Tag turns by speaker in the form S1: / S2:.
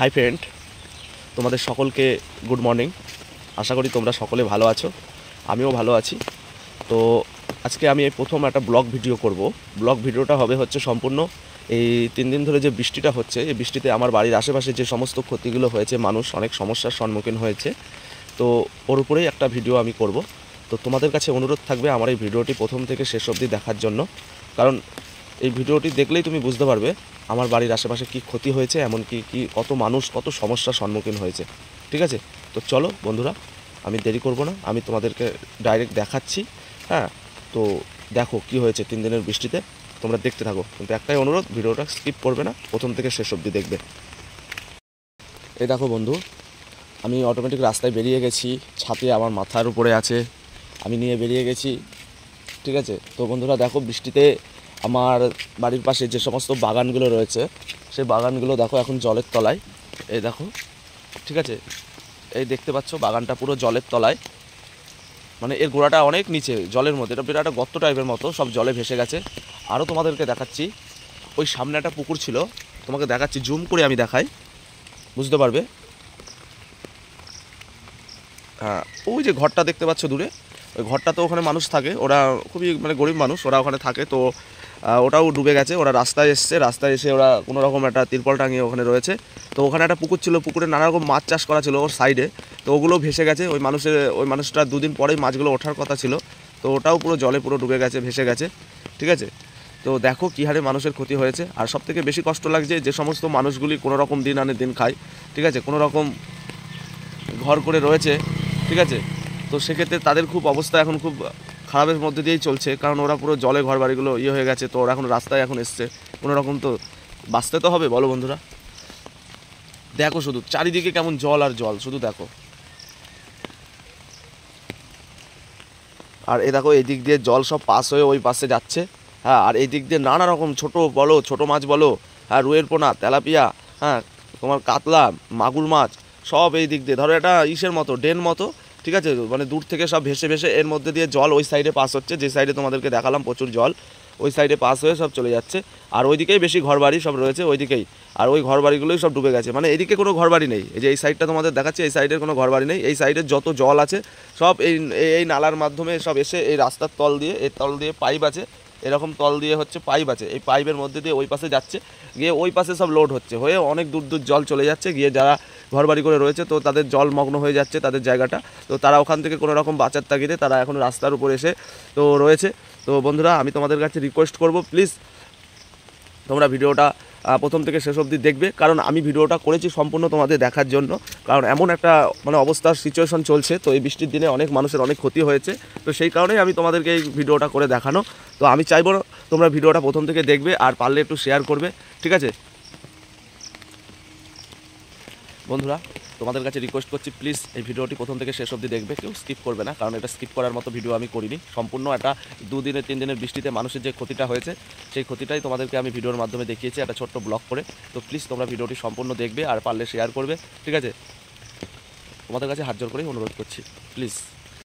S1: hi friend তোমাদের সকলকে good morning আশা করি তোমরা সকলে ভালো আছো আমিও ভালো আছি তো আজকে আমি এই প্রথম একটা ব্লগ ভিডিও করব ব্লগ ভিডিওটা হবে হচ্ছে সম্পূর্ণ এই তিন দিন ধরে যে বৃষ্টিটা হচ্ছে এই বৃষ্টিতে আমার বাড়ির আশেপাশে যে সমস্ত ক্ষতিগুলো হয়েছে মানুষ অনেক সমস্যার সম্মুখীন হয়েছে তো ওর উপরেই একটা ভিডিও আমি করব তো তোমাদের কাছে অনুরোধ থাকবে আমার এই ভিডিওটি প্রথম থেকে শেষ অবধি দেখার জন্য কারণ এই ভিডিওটি দেখলেই তুমি বুঝতে পারবে আমার বাড়ির আশেপাশে কি ক্ষতি হয়েছে এমনকি কি কত মানুষ কত সমস্যার সম্মুখীন হয়েছে ঠিক আছে তো চলো বন্ধুরা আমি দেরি করব না আমি তোমাদেরকে ডাইরেক্ট দেখাচ্ছি হ্যাঁ তো দেখো কি হয়েছে তিন দিনের বৃষ্টিতে তোমরা দেখতে থাকো কিন্তু একটাই অনুরোধ ভিডিওটা স্কিপ করবে না প্রথম থেকে শেষ অবধি দেখবে এই দেখো বন্ধু আমি অটোমেটিক রাস্তায় বেরিয়ে গেছি ছাতে আমার মাথার উপরে আছে আমি নিয়ে বেরিয়ে গেছি ঠিক আছে তো বন্ধুরা দেখো বৃষ্টিতে আমার বাড়ির পাশে যে সমস্ত বাগানগুলো রয়েছে সেই বাগানগুলো দেখো এখন জলের তলায় এই দেখো ঠিক আছে এই দেখতে পাচ্ছ বাগানটা পুরো জলের তলায় মানে এর গোড়াটা অনেক নিচে জলের মধ্যে এটা বিরাট গর্ত টাইপের মতো সব জলে ভেসে গেছে আরও তোমাদেরকে দেখাচ্ছি ওই সামনে একটা পুকুর ছিল তোমাকে দেখাচ্ছি জুম করে আমি দেখাই বুঝতে পারবে হ্যাঁ ওই যে ঘরটা দেখতে পাচ্ছ দূরে ওই ঘরটা তো ওখানে মানুষ থাকে ওরা খুবই মানে গরিব মানুষ ওরা ওখানে থাকে তো ওটাও ডুবে গেছে ওরা রাস্তায় এসছে রাস্তায় এসে ওরা কোনো রকম একটা তিরপল টাঙিয়ে ওখানে রয়েছে তো ওখানে একটা পুকুর ছিল পুকুরে নানা রকম মাছ চাষ করা ছিল ওর সাইডে তো ওগুলো ভেসে গেছে ওই মানুষের ওই মানুষটা দুদিন পরেই মাছগুলো ওঠার কথা ছিল তো ওটাও পুরো জলে পুরো ডুবে গেছে ভেসে গেছে ঠিক আছে তো দেখো কী হারে মানুষের ক্ষতি হয়েছে আর সবথেকে বেশি কষ্ট লাগছে যে সমস্ত মানুষগুলি কোনো রকম দিন আনে দিন খায় ঠিক আছে কোনো রকম ঘর করে রয়েছে ঠিক আছে তো সেক্ষেত্রে তাদের খুব অবস্থা এখন খুব খারাপের মধ্যে দিয়েই চলছে কারণ ওরা পুরো জলে ঘর বাড়িগুলো ইয়ে হয়ে গেছে তো ওরা এখন রাস্তায় এখন এসছে কোনোরকম তো বাঁচতে তো হবে বলো বন্ধুরা দেখো শুধু চারিদিকে কেমন জল আর জল শুধু দেখো আর এ দেখো এই দিক দিয়ে জল সব পাস হয়ে ওই পাশে যাচ্ছে হ্যাঁ আর এই দিক দিয়ে নানা রকম ছোট বলো ছোট মাছ বলো হ্যাঁ রুয়ের পোনা তেলাপিয়া হ্যাঁ তোমার কাতলা মাগুর মাছ সব এই দিক দিয়ে ধরো এটা ইসের মতো ডেন মতো ঠিক আছে মানে দূর থেকে সব ভেসে ভেসে এর মধ্যে দিয়ে জল ওই সাইডে পাস হচ্ছে যে সাইডে তোমাদেরকে দেখালাম প্রচুর জল ওই সাইডে পাস হয়ে সব চলে যাচ্ছে আর ওইদিকেই বেশি ঘরবাড়ি সব রয়েছে ওইদিকেই আর ওই ঘরবাড়িগুলোই সব ডুবে গেছে মানে এদিকে কোনো ঘরবাড়ি নেই এই যে এই সাইডটা তোমাদের দেখাচ্ছে এই সাইডের কোনো ঘরবাড়ি নেই এই সাইডের যত জল আছে সব এই এই নালার মাধ্যমে সব এসে এই রাস্তার তল দিয়ে এর তল দিয়ে পাইপ আছে এরকম তল দিয়ে হচ্ছে পাইপ আছে এই পাইপের মধ্যে দিয়ে ওই পাশে যাচ্ছে গিয়ে ওই পাশে সব লোড হচ্ছে হয়ে অনেক দূর দূর জল চলে যাচ্ছে গিয়ে যারা ঘরবাড়ি করে রয়েছে তো তাদের জল মগ্ন হয়ে যাচ্ছে তাদের জায়গাটা তো তারা ওখান থেকে কোনো রকম বাঁচার তাগিদে তারা এখন রাস্তার উপর এসে তো রয়েছে তো বন্ধুরা আমি তোমাদের কাছে রিকোয়েস্ট করব প্লিজ তোমরা ভিডিওটা প্রথম থেকে শেষ অবধি দেখবে কারণ আমি ভিডিওটা করেছি সম্পূর্ণ তোমাদের দেখার জন্য কারণ এমন একটা মানে অবস্থার সিচুয়েশন চলছে তো এই বৃষ্টির দিনে অনেক মানুষের অনেক ক্ষতি হয়েছে তো সেই কারণেই আমি তোমাদেরকে এই ভিডিওটা করে দেখানো তো আমি চাইবো তোমরা ভিডিওটা প্রথম থেকে দেখবে আর পারলে একটু শেয়ার করবে ঠিক আছে বন্ধুরা তোমাদের কাছে রিকোয়েস্ট করছি প্লিজ এই ভিডিওটি প্রথম থেকে শেষ অবধি দেখবে কেউ স্কিপ করবে না কারণ এটা স্কিপ করার মতো ভিডিও আমি করিনি সম্পূর্ণ একটা দুদিনে তিন দিনের বৃষ্টিতে মানুষের যে ক্ষতিটা হয়েছে সেই ক্ষতিটাই তোমাদেরকে আমি ভিডিওর মাধ্যমে দেখিয়েছি একটা ছোট্ট ব্লগ করে তো প্লিজ তোমরা ভিডিওটি সম্পূর্ণ দেখবে আর পারলে শেয়ার করবে ঠিক আছে তোমাদের কাছে হাত জোর করেই অনুরোধ করছি প্লিজ